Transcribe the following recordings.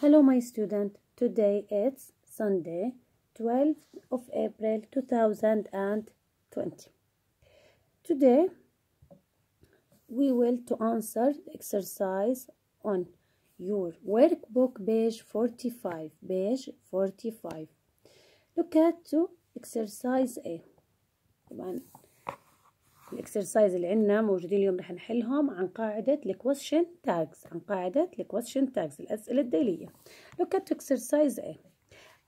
Hello my student, today it's Sunday 12th of April 2020. Today we will to answer exercise on your workbook page 45, page 45. Look at to exercise A. One. الاكسرسايز اللي عندنا موجودين اليوم رح نحلهم عن قاعدة الكويشن تاجز عن قاعدة الكويشن تاجز الأسئلة الدالية. look at exercise A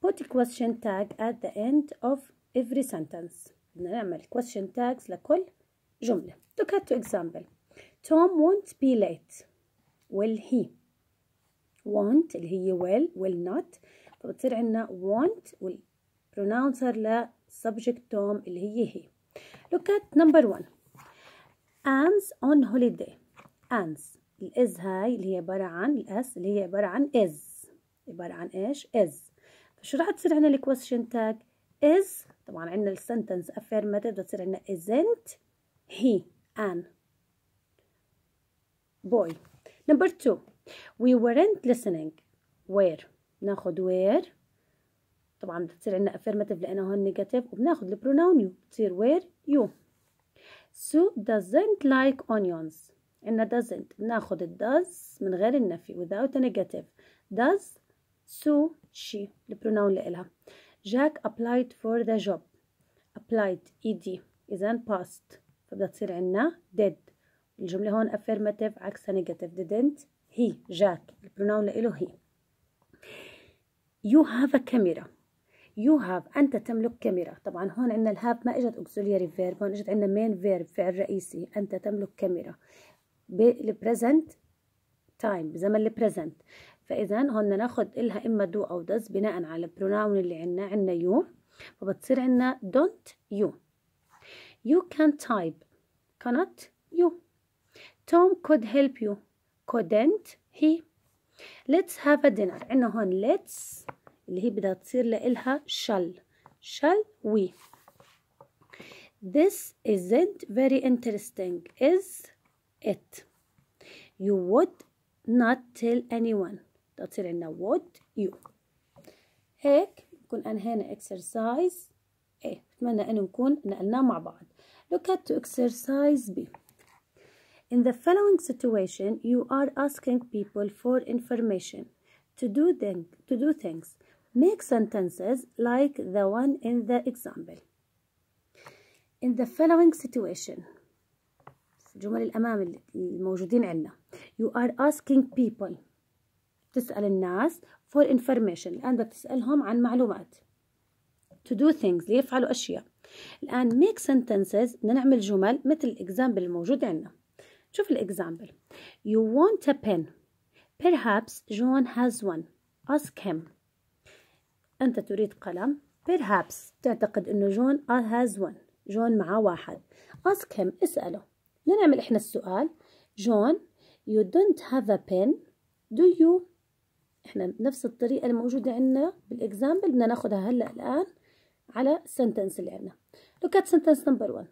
put question tag at the end of every sentence بدنا نعمل question tags لكل جملة look at example Tom won't be late will he won't اللي هي will will not فبتصير عندنا won't والبروناونسر لسبجكت توم اللي هي هي Look at number one. Ants on holiday. Ants. الإز هاي اللي هي عبارة عن الأس اللي هي عبارة عن is عبارة عن إيش؟ is فشو راح تصير عندنا question تاج؟ is طبعا عندنا السنتنس affirmative بدها تصير عندنا isn't he an boy. Number two. We weren't listening. Where؟ ناخد where طبعا بتصير عندنا affirmative لأنه هون negative وبناخد البروناون يو بتصير where you Sue doesn't like onions عندنا doesn't بناخد ال does من غير النفي without a negative does Sue she البروناون لإلها Jack applied for the job applied ed إذا past فبدها تصير عندنا did الجملة هون affirmative عكسها negative didn't he Jack البروناون لإله هي you have a camera يو هاف أنت تملك كاميرا طبعا هون عندنا الهاف ما إجت أوكسولياري فيرب هون إجت عندنا مين فيرب فعل رئيسي أنت تملك كاميرا بالبريزنت تايم بزمن البريزنت فإذا هون ناخد إلها إما دو أو دز بناء على البروناون اللي عندنا عندنا يو فبتصير عندنا don't you you كان type cannot you Tom could help you couldn't he let's have a dinner عندنا هون let's اللي هي بدها تصير لإلها shall shall we this isn't very interesting is it you would not tell anyone تصير عندنا would you هيك نكون أنهينا exercise A بتمنى أنه نكون نقلناه مع بعض look at to exercise B In the following situation, you are asking people for information to do, thing, to do things. Make sentences like the one in the example. In the following situation جمل الأمام الموجودين عندنا You are asking people تسأل الناس for information الآن بدك تسألهم عن معلومات To do things ليفعلوا أشياء الآن make sentences بدنا نعمل جمل مثل الإكزامبل الموجود عندنا شوف الإكزامبل You want a pen Perhaps John has one Ask him أنت تريد قلم perhaps تعتقد أنه جون has one جون معه واحد ask him اسأله نعمل إحنا السؤال جون you don't have a pen do you إحنا نفس الطريقة الموجودة عندنا بالإكزامبل بدنا ناخدها هلأ الآن على sentence اللي عندنا look at sentence number one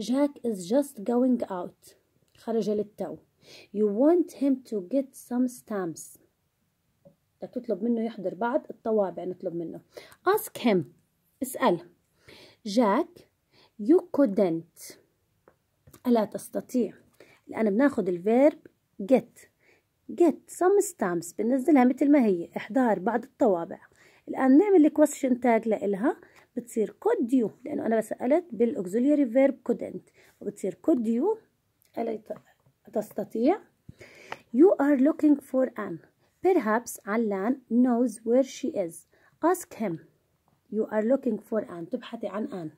Jack is just going out خرج للتو you want him to get some stamps بدك تطلب منه يحضر بعض الطوابع نطلب منه ask him اسأل جاك you couldn't ألا تستطيع الآن بناخد الفيرب get get some stamps بنزلها مثل ما هي إحضار بعض الطوابع الآن نعمل question tag لإلها بتصير could you لأنه أنا بسألت بالauxiliary فيرب couldn't وبتصير could you ألا تستطيع you are looking for an Perhaps Alan knows where she is. Ask him. You are looking for Ann. تبحثي عن Anne.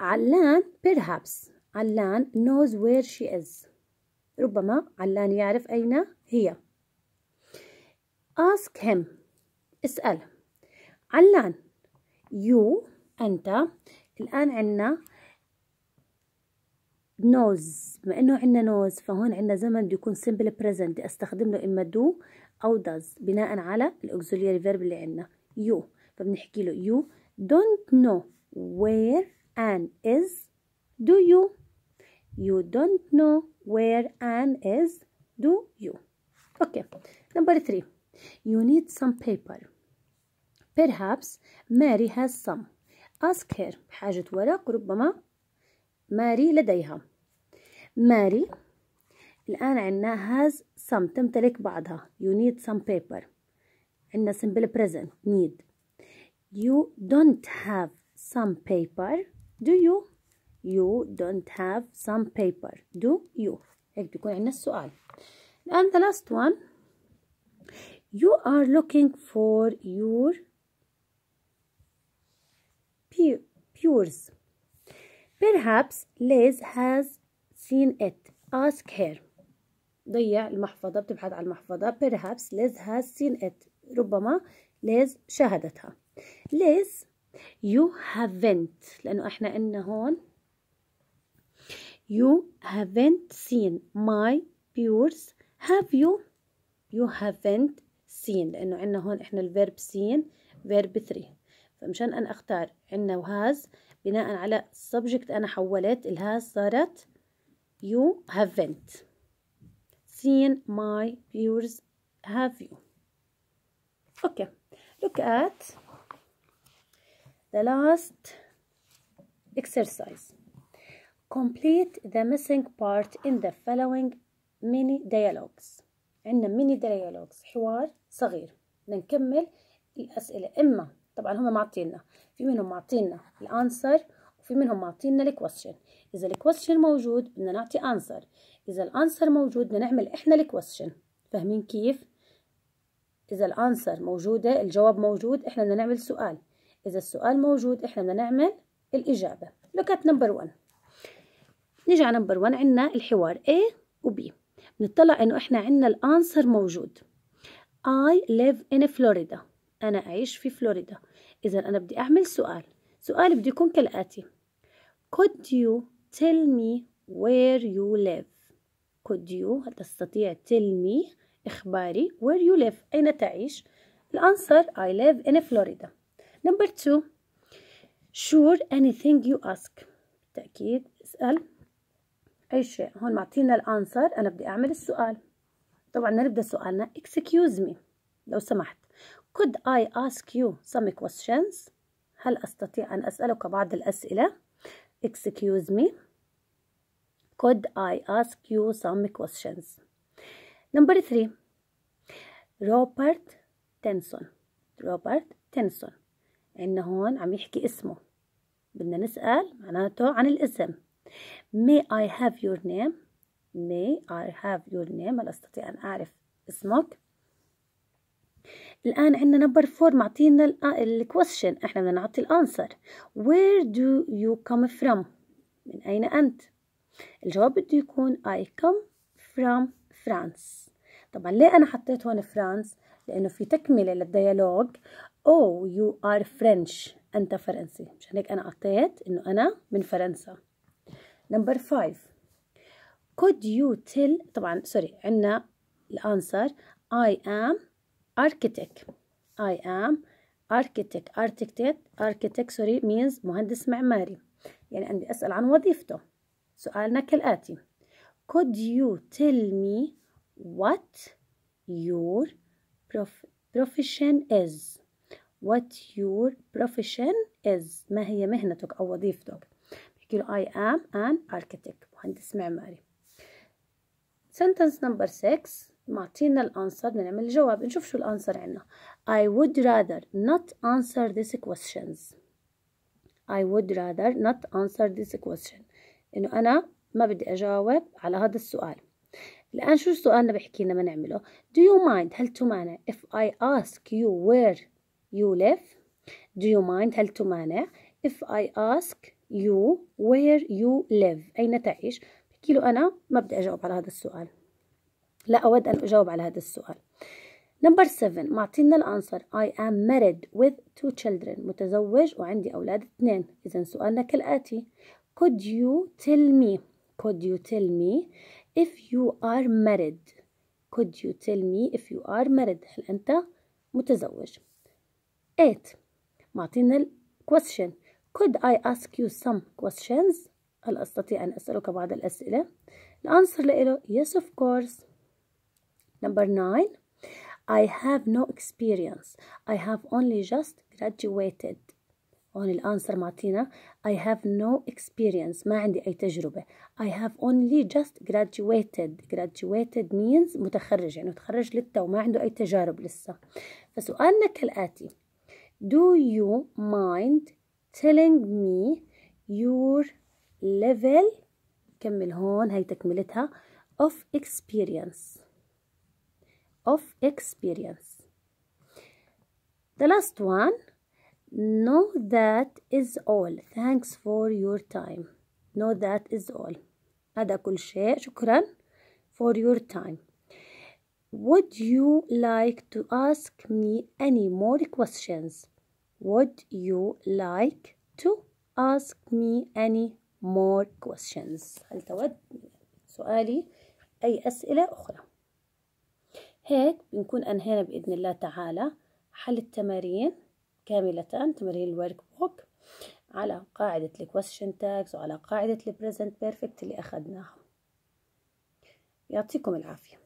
Alan, perhaps. Alan knows where she is. ربما علان يعرف أين هي. Ask him. اسأل. Alan, You, أنت. الآن عنا نوز بما انه عندنا نوز فهون عندنا زمن بده يكون simple present بدي استخدم له اما do او does بناء على الاوكسيلياري verb اللي عندنا you فبنحكي له you don't know where and is do you you don't know where and is do you okay number three you need some paper perhaps Mary has some ask her بحاجة ورق ربما ماري لديها ماري الآن عندنا has some تمتلك بعضها you need some paper عندنا simple present need you don't have some paper do you you don't have some paper do you هيك بيكون عندنا السؤال الآن the last one you are looking for your peers perhaps Liz has seen it ask her ضيع المحفظة بتبحث عن المحفظة perhaps Liz has seen it ربما Liz شاهدتها Liz you haven't لأنه إحنا إن هون you haven't seen my pures have you you haven't seen لأنه عندنا هون إحنا الverb seen Verb 3 فمشان أنا أختار عندنا وهاز بناء على subject أنا حولت الهاز صارت You haven't seen my viewers, have you? Okay, look at the last exercise. Complete the missing part in the following mini dialogues. عندنا mini dialogues حوار صغير بدنا نكمل الأسئلة إما طبعا هم معطينا في منهم معطينا الأنسر في منهم معطينا الكوستشن اذا الكوستشن موجود بدنا نعطي انسر اذا الانسر موجود بدنا نعمل احنا الكوستشن فاهمين كيف اذا الانسر موجوده الجواب موجود احنا بدنا نعمل سؤال اذا السؤال موجود احنا بدنا نعمل الاجابه look نمبر number 1 نيجي على نمبر 1 عندنا الحوار A و B بنطلع انه احنا عندنا الانسر موجود I live in Florida أنا أعيش في فلوريدا إذا أنا بدي أعمل سؤال سؤال بده يكون كالآتي Could you tell me where you live? Could you تستطيع tell me إخباري where you live أين تعيش؟ الأنصر I live in Florida. Number two sure anything you ask تأكيد اسأل أي شيء هون معطينا الأنصر أنا بدي أعمل السؤال طبعا نبدأ سؤالنا excuse me لو سمحت could I ask you some questions هل أستطيع أن أسألك بعض الأسئلة excuse me could I ask you some questions number three Robert تنسون Robert تنسون عنا هون عم يحكي اسمه بدنا نسأل معناته عن الاسم may I have your name may I have your name هل أستطيع أن أعرف اسمك الآن عندنا نمبر فور معطينا الكويشن آه، احنا بدنا نعطي الانسر where do you come from من أين أنت الجواب بده يكون I come from France طبعا ليه أنا حطيت هون فرانس لأنه في تكملة للديالوج oh you are French أنت فرنسي مشان هيك أنا أعطيت إنه أنا من فرنسا نمبر 5 could you tell طبعا سوري عندنا الانسر I am architect I am architect architect architect sorry means مهندس معماري يعني عندي أسأل عن وظيفته سؤالنا كالآتي could you tell me what your prof profession is what your profession is ما هي مهنتك أو وظيفتك بحكي له I am an architect مهندس معماري sentence number 6 معطينا الانسر بدنا نعمل الجواب نشوف شو الانسر عندنا I would rather not answer these questions I would rather not answer this question انه انا ما بدي اجاوب على هذا السؤال الان شو اللي بحكي لنا ما نعمله do you mind هل تمانع if I ask you where you live do you mind هل تمانع if I ask you where you live أين تعيش بحكي له أنا ما بدي أجاوب على هذا السؤال لا أود أن أجاوب على هذا السؤال نمبر 7 معطينا الأنسر I am married with two children متزوج وعندي أولاد اثنين إذا سؤالنا كالآتي Could you tell me Could you tell me if you are married Could you tell me if you are married هل أنت متزوج 8 معطينا question Could I ask you some questions هل أستطيع أن أسألك بعض الأسئلة الأنسر لإله Yes of course Number nine, I have no experience. I have only just graduated. Only answer, Martina. I have no experience ما عندي أي تجربة I have only just graduated graduated means متخرج يعني متخرج للتو ما عنده أي تجارب لسه فسؤالنا كالآتي Do you mind telling me your level كمل هون هي تكملتها of experience of experience. The last one, know that is all. Thanks for your time. Know that is all. هذا كل شيء. شكرا for your time. Would you like to ask me any more questions? Would you like to ask me any more questions? هل تود سؤالي أي أسئلة أخرى؟ هيك بنكون أنهينا بإذن الله تعالى حل التمارين كاملة تمارين الورك بوك على قاعدة الكويشن تاكس وعلى قاعدة البريزنت بيرفكت اللي أخذناها يعطيكم العافية